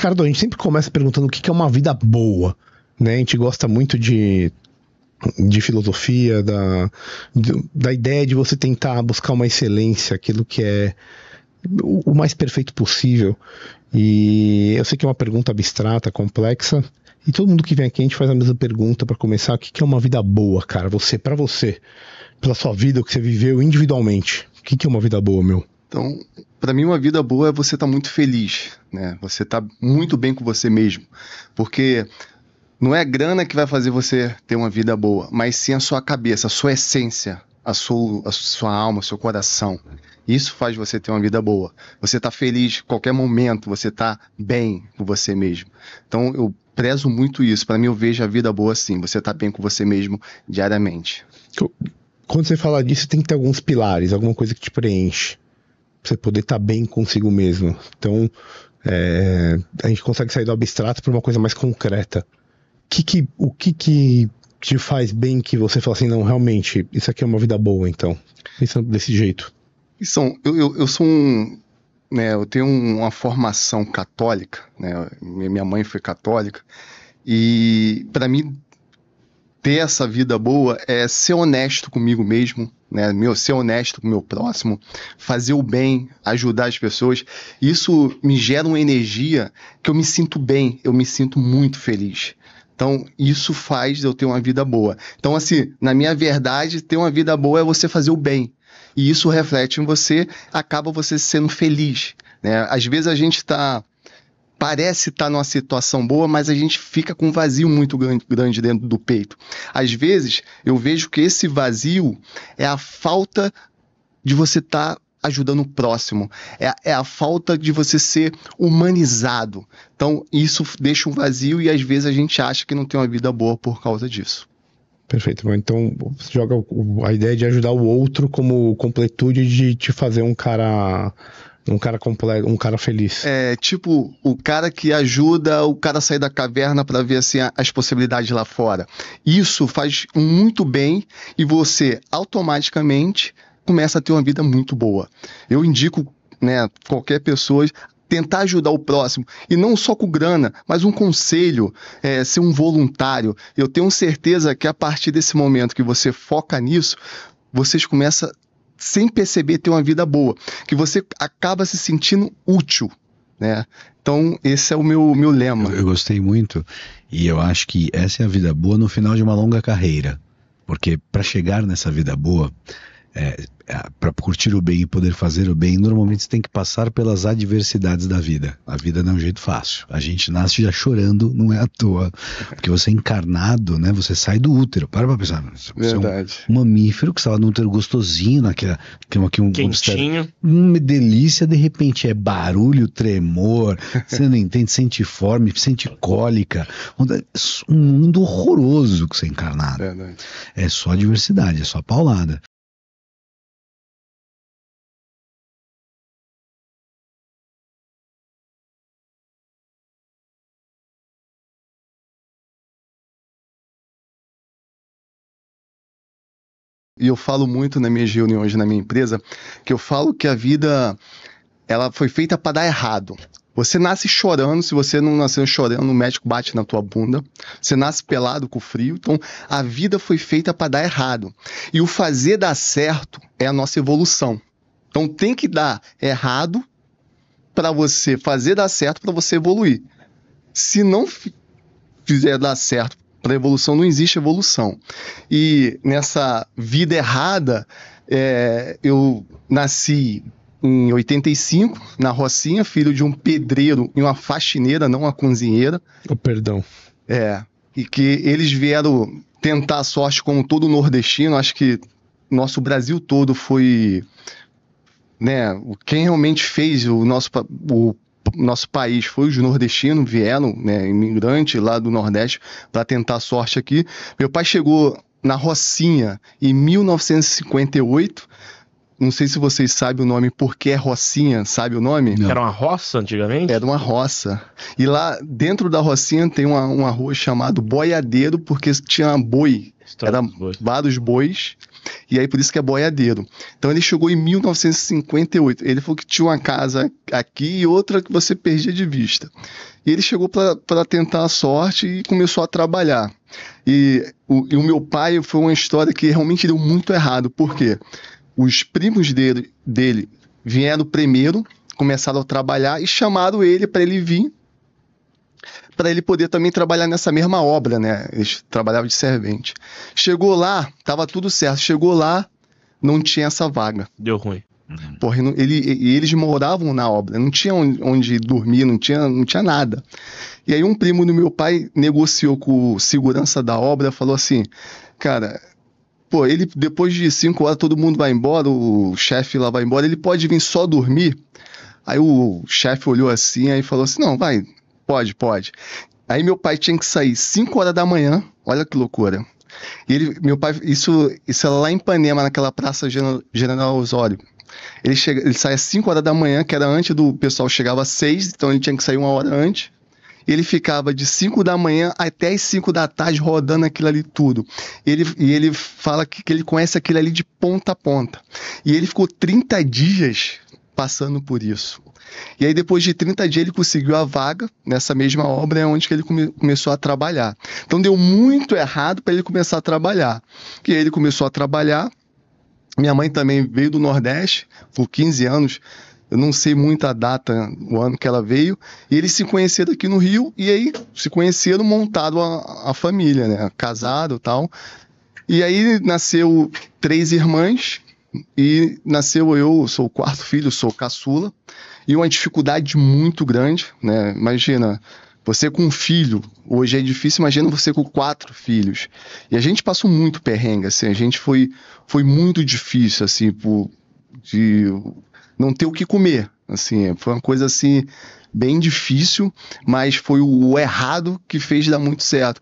Ricardo, a gente sempre começa perguntando o que é uma vida boa. Né? A gente gosta muito de de filosofia, da, da ideia de você tentar buscar uma excelência, aquilo que é o, mais perfeito possível. E eu sei que é uma pergunta abstrata, complexa, e todo mundo que vem aqui a gente faz a mesma pergunta para começar: o que, é uma vida boa, cara? Você, para você, pela sua vida, o que você viveu individualmente, o que é uma vida boa, meu? Então, para mim, uma vida boa é você estar tá muito feliz, né? Você tá muito bem com você mesmo. Porque não é a grana que vai fazer você ter uma vida boa, mas sim a sua cabeça, a sua essência, a sua, a sua alma, o seu coração. Isso faz você ter uma vida boa. Você está feliz qualquer momento, você está bem com você mesmo. Então eu prezo muito isso. Para mim, eu vejo a vida boa assim. Você está bem com você mesmo diariamente. Quando você fala disso, tem que ter alguns pilares, alguma coisa que te preenche você poder estar tá bem consigo mesmo. Então, é, a gente consegue sair do abstrato para uma coisa mais concreta. Que que, o que que te faz bem que você fala assim, não, realmente, isso aqui é uma vida boa, então. Pensando desse jeito. São, eu, eu, eu sou um. Né, eu tenho uma formação católica, né, minha mãe foi católica, e para mim ter essa vida boa é ser honesto comigo mesmo, né? Meu, ser honesto com o meu próximo, fazer o bem, ajudar as pessoas. Isso me gera uma energia que eu me sinto bem, eu me sinto muito feliz. Então, isso faz eu ter uma vida boa. Então, assim, na minha verdade, ter uma vida boa é você fazer o bem. E isso reflete em você, acaba você sendo feliz. Né? Às vezes a gente está parece estar tá numa situação boa, mas a gente fica com um vazio muito grande dentro do peito. Às vezes, eu vejo que esse vazio é a falta de você estar tá ajudando o próximo, é, é, a falta de você ser humanizado. Então, isso deixa um vazio e às vezes a gente acha que não tem uma vida boa por causa disso. Perfeito. Então, você joga a ideia de ajudar o outro como completude de te fazer um cara um cara completo, um cara feliz. É, tipo, o cara que ajuda o cara a sair da caverna para ver assim as possibilidades lá fora. Isso faz muito bem e você automaticamente começa a ter uma vida muito boa. Eu indico, né, qualquer pessoa tentar ajudar o próximo e não só com grana, mas um conselho, é, ser um voluntário. Eu tenho certeza que a partir desse momento que você foca nisso, vocês começam sem perceber ter uma vida boa, que você acaba se sentindo útil, né? Então, esse é o meu, meu lema. Eu, eu gostei muito e eu acho que essa é a vida boa no final de uma longa carreira, porque para chegar nessa vida boa, é, curtir o bem e poder fazer o bem, normalmente você tem que passar pelas adversidades da vida. A vida não é um jeito fácil. A gente nasce já chorando, não é à toa. Porque você é encarnado, né? Você sai do útero. Para pra pensar. Você Verdade. é um, mamífero que estava no útero gostosinho, naquela, que é aqui é um Quentinho. Uma hum, delícia, de repente é barulho, tremor, você não entende, sente fome, sente cólica. É um mundo horroroso que você é encarnado. Verdade. É só adversidade é só paulada. e eu falo muito nas minhas reuniões na minha empresa, que eu falo que a vida ela foi feita para dar errado. Você nasce chorando, se você não nasceu chorando, o médico bate na tua bunda. Você nasce pelado com frio. Então, a vida foi feita para dar errado. E o fazer dar certo é a nossa evolução. Então, tem que dar errado para você fazer dar certo, para você evoluir. Se não fizer dar certo para evolução não existe evolução. E nessa vida errada, é, eu nasci em 85, na Rocinha, filho de um pedreiro e uma faxineira, não uma cozinheira. Oh, perdão. É. E que eles vieram tentar a sorte como todo nordestino. Acho que nosso Brasil todo foi. Né, quem realmente fez o nosso o nosso país foi os nordestinos, vieram, né, imigrante lá do Nordeste para tentar a sorte aqui. Meu pai chegou na Rocinha em 1958. Não sei se vocês sabem o nome, porque é Rocinha, sabe o nome? Não. Era uma roça antigamente? Era uma roça. E lá dentro da Rocinha tem uma, uma rua chamada Boiadeiro, porque tinha boi. Era boi. vários bois. E aí por isso que é boiadeiro. Então ele chegou em 1958. Ele falou que tinha uma casa aqui e outra que você perdia de vista. E ele chegou para tentar a sorte e começou a trabalhar. E o, e o meu pai foi uma história que realmente deu muito errado. Por quê? Os primos dele, dele vieram primeiro, começaram a trabalhar e chamaram ele para ele vir para ele poder também trabalhar nessa mesma obra, né? Eles trabalhavam de servente. Chegou lá, tava tudo certo. Chegou lá, não tinha essa vaga. Deu ruim. Uhum. Porra, ele, e eles moravam na obra, não tinha onde dormir, não tinha, não tinha nada. E aí um primo do meu pai negociou com o segurança da obra, falou assim, cara, pô, ele depois de cinco horas todo mundo vai embora, o chefe lá vai embora, ele pode vir só dormir. Aí o chefe olhou assim aí falou assim: Não, vai, Pode, pode. Aí meu pai tinha que sair 5 horas da manhã, olha que loucura. E ele, meu pai, isso, isso é lá em Panema, naquela praça General Osório. Ele, chega, ele sai às 5 horas da manhã, que era antes do pessoal chegava às 6, então ele tinha que sair uma hora antes. Ele ficava de 5 da manhã até as 5 da tarde rodando aquilo ali tudo. Ele, e ele fala que, que ele conhece aquilo ali de ponta a ponta. E ele ficou 30 dias passando por isso. E aí, depois de 30 dias, ele conseguiu a vaga nessa mesma obra, é onde que ele come começou a trabalhar. Então, deu muito errado para ele começar a trabalhar. E aí, ele começou a trabalhar. Minha mãe também veio do Nordeste, por 15 anos. Eu não sei muito a data, o ano que ela veio. E eles se conheceram aqui no Rio. E aí, se conheceram, montaram a, a família, né? Casado tal. E aí, nasceu três irmãs. E nasceu eu, sou o quarto filho, sou caçula e uma dificuldade muito grande, né? Imagina, você com um filho, hoje é difícil, imagina você com quatro filhos. E a gente passou muito perrengue, assim, a gente foi, foi muito difícil, assim, por, de não ter o que comer, assim, foi uma coisa, assim, bem difícil, mas foi o errado que fez dar muito certo.